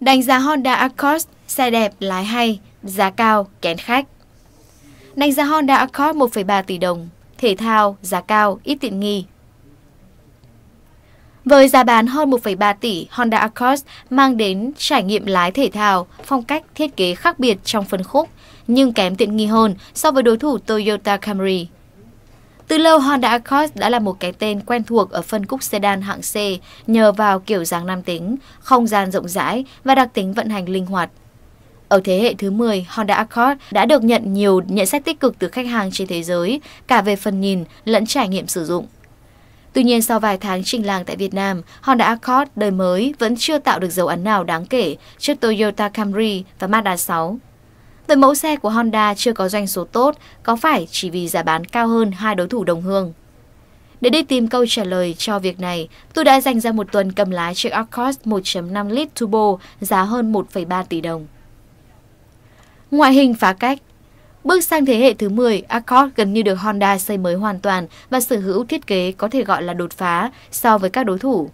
Đánh giá Honda Accord, xe đẹp, lái hay, giá cao, kén khách. Đánh giá Honda Accord 1,3 tỷ đồng, thể thao, giá cao, ít tiện nghi. Với giá bán hơn 1,3 tỷ, Honda Accord mang đến trải nghiệm lái thể thao, phong cách thiết kế khác biệt trong phân khúc, nhưng kém tiện nghi hơn so với đối thủ Toyota Camry. Từ lâu Honda Accord đã là một cái tên quen thuộc ở phân khúc sedan hạng C nhờ vào kiểu dáng nam tính, không gian rộng rãi và đặc tính vận hành linh hoạt. Ở thế hệ thứ 10, Honda Accord đã được nhận nhiều nhận xét tích cực từ khách hàng trên thế giới, cả về phần nhìn lẫn trải nghiệm sử dụng. Tuy nhiên, sau vài tháng trình làng tại Việt Nam, Honda Accord đời mới vẫn chưa tạo được dấu ấn nào đáng kể trước Toyota Camry và Mazda 6. Với mẫu xe của Honda chưa có doanh số tốt, có phải chỉ vì giá bán cao hơn hai đối thủ đồng hương? Để đi tìm câu trả lời cho việc này, tôi đã dành ra một tuần cầm lái chiếc Accord 1.5 lít turbo giá hơn 1,3 tỷ đồng. Ngoại hình phá cách Bước sang thế hệ thứ 10, Accord gần như được Honda xây mới hoàn toàn và sở hữu thiết kế có thể gọi là đột phá so với các đối thủ.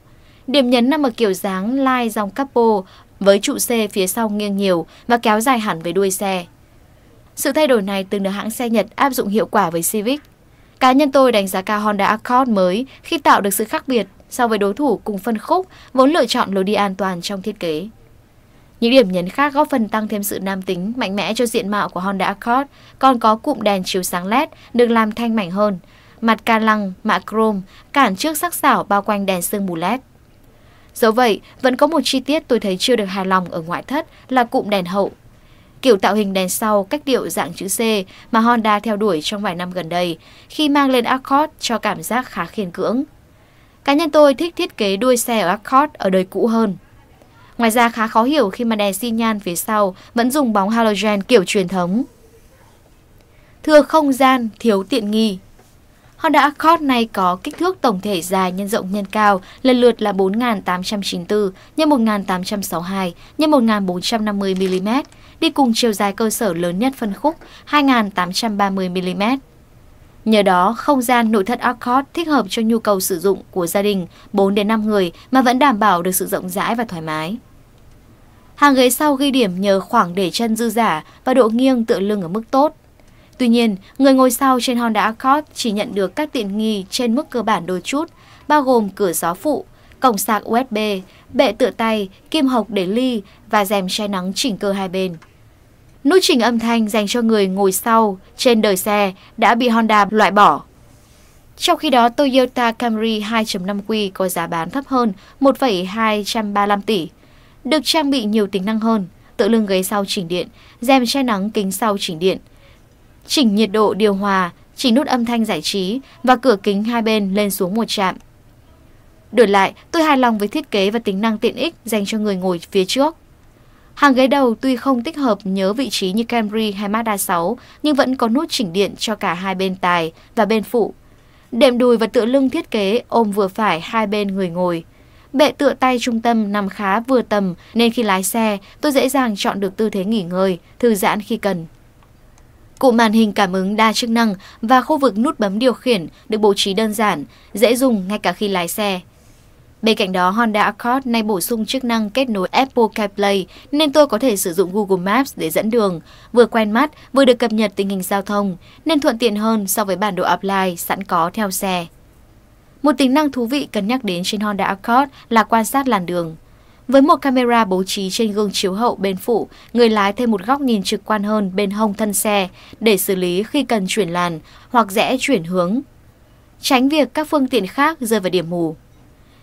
Điểm nhấn nằm ở kiểu dáng lai dòng capo, với trụ xe phía sau nghiêng nhiều và kéo dài hẳn với đuôi xe. Sự thay đổi này từng được hãng xe Nhật áp dụng hiệu quả với Civic. Cá nhân tôi đánh giá cao Honda Accord mới khi tạo được sự khác biệt so với đối thủ cùng phân khúc vốn lựa chọn lối đi an toàn trong thiết kế. Những điểm nhấn khác góp phần tăng thêm sự nam tính mạnh mẽ cho diện mạo của Honda Accord, còn có cụm đèn chiếu sáng LED được làm thanh mảnh hơn, mặt ca lăng, mạ chrome, cản trước sắc xảo bao quanh đèn sương mù LED. Dẫu vậy, vẫn có một chi tiết tôi thấy chưa được hài lòng ở ngoại thất là cụm đèn hậu. Kiểu tạo hình đèn sau cách điệu dạng chữ C mà Honda theo đuổi trong vài năm gần đây khi mang lên Accord cho cảm giác khá khiên cưỡng. Cá nhân tôi thích thiết kế đuôi xe ở Accord ở đời cũ hơn. Ngoài ra khá khó hiểu khi mà đèn xi nhan phía sau vẫn dùng bóng halogen kiểu truyền thống. Thưa không gian, thiếu tiện nghi, Honda Accord này có kích thước tổng thể dài nhân rộng nhân cao, lần lượt là 4.894 x 1.862 x 1.450 mm, đi cùng chiều dài cơ sở lớn nhất phân khúc 2.830 mm. Nhờ đó, không gian nội thất Accord thích hợp cho nhu cầu sử dụng của gia đình 4 đến 5 người mà vẫn đảm bảo được sự rộng rãi và thoải mái. Hàng ghế sau ghi điểm nhờ khoảng để chân dư giả và độ nghiêng tựa lưng ở mức tốt, Tuy nhiên, người ngồi sau trên Honda Accord chỉ nhận được các tiện nghi trên mức cơ bản đôi chút, bao gồm cửa gió phụ, cổng sạc USB, bệ tựa tay, kim hộc để ly và rèm che nắng chỉnh cơ hai bên. Nút chỉnh âm thanh dành cho người ngồi sau trên đời xe đã bị Honda loại bỏ. Trong khi đó, Toyota Camry 2.5Q có giá bán thấp hơn 1,235 tỷ, được trang bị nhiều tính năng hơn, tự lưng ghế sau chỉnh điện, rèm che nắng kính sau chỉnh điện, chỉnh nhiệt độ điều hòa, chỉnh nút âm thanh giải trí và cửa kính hai bên lên xuống một chạm. Đổi lại, tôi hài lòng với thiết kế và tính năng tiện ích dành cho người ngồi phía trước. Hàng ghế đầu tuy không tích hợp nhớ vị trí như Camry hay Mazda 6, nhưng vẫn có nút chỉnh điện cho cả hai bên tài và bên phụ. Đệm đùi và tựa lưng thiết kế ôm vừa phải hai bên người ngồi. Bệ tựa tay trung tâm nằm khá vừa tầm nên khi lái xe, tôi dễ dàng chọn được tư thế nghỉ ngơi, thư giãn khi cần. Cụm màn hình cảm ứng đa chức năng và khu vực nút bấm điều khiển được bố trí đơn giản, dễ dùng ngay cả khi lái xe. Bên cạnh đó, Honda Accord nay bổ sung chức năng kết nối Apple CarPlay nên tôi có thể sử dụng Google Maps để dẫn đường, vừa quen mắt vừa được cập nhật tình hình giao thông nên thuận tiện hơn so với bản đồ offline sẵn có theo xe. Một tính năng thú vị cần nhắc đến trên Honda Accord là quan sát làn đường. Với một camera bố trí trên gương chiếu hậu bên phụ, người lái thêm một góc nhìn trực quan hơn bên hông thân xe để xử lý khi cần chuyển làn hoặc rẽ chuyển hướng. Tránh việc các phương tiện khác rơi vào điểm mù.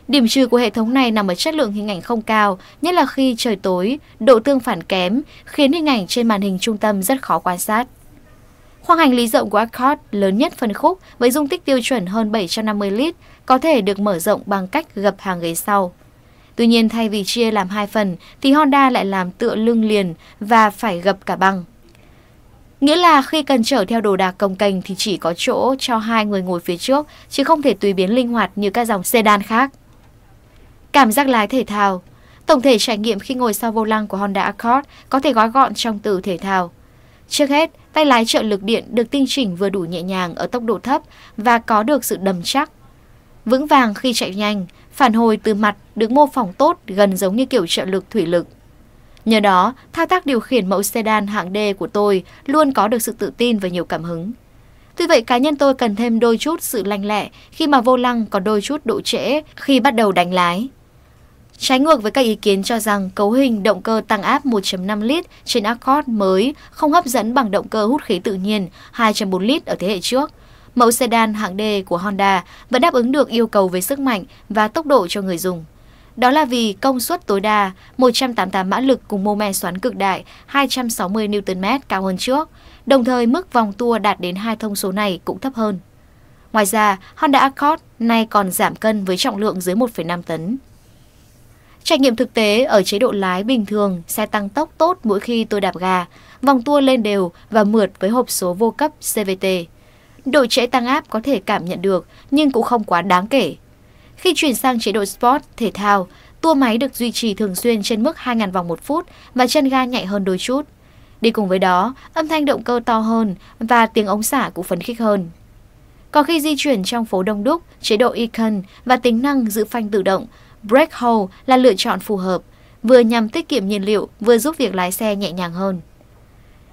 Điểm trừ của hệ thống này nằm ở chất lượng hình ảnh không cao, nhất là khi trời tối, độ tương phản kém, khiến hình ảnh trên màn hình trung tâm rất khó quan sát. Khoang hành lý rộng của Accord lớn nhất phân khúc với dung tích tiêu chuẩn hơn 750 lít có thể được mở rộng bằng cách gập hàng ghế sau. Tuy nhiên thay vì chia làm hai phần thì Honda lại làm tựa lưng liền và phải gập cả băng. Nghĩa là khi cần chở theo đồ đạc công cành thì chỉ có chỗ cho hai người ngồi phía trước, chứ không thể tùy biến linh hoạt như các dòng sedan khác. Cảm giác lái thể thao Tổng thể trải nghiệm khi ngồi sau vô lăng của Honda Accord có thể gói gọn trong từ thể thao. Trước hết, tay lái trợ lực điện được tinh chỉnh vừa đủ nhẹ nhàng ở tốc độ thấp và có được sự đầm chắc. Vững vàng khi chạy nhanh, Phản hồi từ mặt được mô phỏng tốt gần giống như kiểu trợ lực thủy lực. Nhờ đó, thao tác điều khiển mẫu sedan hạng D của tôi luôn có được sự tự tin và nhiều cảm hứng. Tuy vậy cá nhân tôi cần thêm đôi chút sự lanh lẹ khi mà vô lăng còn đôi chút độ trễ khi bắt đầu đánh lái. Trái ngược với các ý kiến cho rằng cấu hình động cơ tăng áp 1.5 lít trên Accord mới không hấp dẫn bằng động cơ hút khí tự nhiên 2.4 lít ở thế hệ trước, Mẫu sedan hạng D của Honda vẫn đáp ứng được yêu cầu về sức mạnh và tốc độ cho người dùng. Đó là vì công suất tối đa 188 mã lực cùng mô men xoắn cực đại 260 Nm cao hơn trước, đồng thời mức vòng tua đạt đến hai thông số này cũng thấp hơn. Ngoài ra, Honda Accord nay còn giảm cân với trọng lượng dưới 1,5 tấn. Trải nghiệm thực tế ở chế độ lái bình thường, xe tăng tốc tốt mỗi khi tôi đạp ga, vòng tua lên đều và mượt với hộp số vô cấp CVT. Độ trễ tăng áp có thể cảm nhận được nhưng cũng không quá đáng kể. Khi chuyển sang chế độ sport, thể thao, tua máy được duy trì thường xuyên trên mức 2.000 vòng một phút và chân ga nhạy hơn đôi chút. Đi cùng với đó, âm thanh động cơ to hơn và tiếng ống xả cũng phấn khích hơn. Còn khi di chuyển trong phố đông đúc, chế độ Econ và tính năng giữ phanh tự động, Brake Hold là lựa chọn phù hợp, vừa nhằm tiết kiệm nhiên liệu, vừa giúp việc lái xe nhẹ nhàng hơn.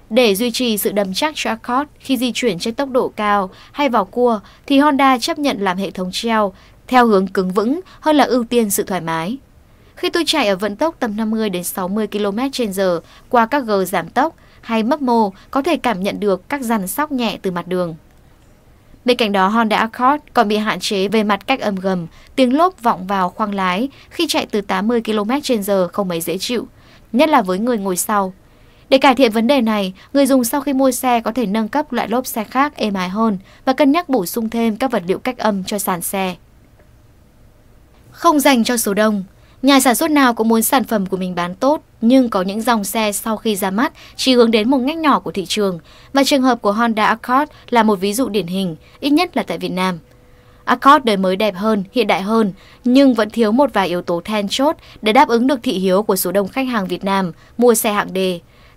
Để duy trì sự đầm chắc cho Accord khi di chuyển trên tốc độ cao hay vào cua thì Honda chấp nhận làm hệ thống treo theo hướng cứng vững hơn là ưu tiên sự thoải mái. Khi tôi chạy ở vận tốc tầm 50 đến 60 km h qua các gờ giảm tốc hay mấp mô có thể cảm nhận được các dàn sóc nhẹ từ mặt đường. Bên cạnh đó, Honda Accord còn bị hạn chế về mặt cách âm gầm, tiếng lốp vọng vào khoang lái khi chạy từ 80 km h không mấy dễ chịu, nhất là với người ngồi sau. Để cải thiện vấn đề này, người dùng sau khi mua xe có thể nâng cấp loại lốp xe khác êm ái hơn và cân nhắc bổ sung thêm các vật liệu cách âm cho sàn xe. Không dành cho số đông Nhà sản xuất nào cũng muốn sản phẩm của mình bán tốt, nhưng có những dòng xe sau khi ra mắt chỉ hướng đến một ngách nhỏ của thị trường, và trường hợp của Honda Accord là một ví dụ điển hình, ít nhất là tại Việt Nam. Accord đời mới đẹp hơn, hiện đại hơn, nhưng vẫn thiếu một vài yếu tố then chốt để đáp ứng được thị hiếu của số đông khách hàng Việt Nam mua xe hạng D.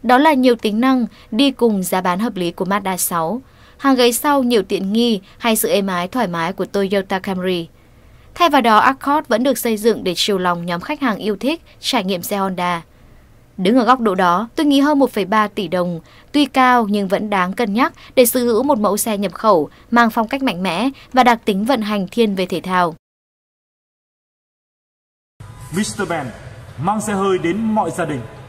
Đó là nhiều tính năng đi cùng giá bán hợp lý của Mazda 6, hàng ghế sau nhiều tiện nghi hay sự êm ái thoải mái của Toyota Camry. Thay vào đó, Accord vẫn được xây dựng để chiều lòng nhóm khách hàng yêu thích trải nghiệm xe Honda. Đứng ở góc độ đó, tôi nghĩ hơn 1,3 tỷ đồng, tuy cao nhưng vẫn đáng cân nhắc để sở hữu một mẫu xe nhập khẩu mang phong cách mạnh mẽ và đặc tính vận hành thiên về thể thao. Mr. Ben mang xe hơi đến mọi gia đình.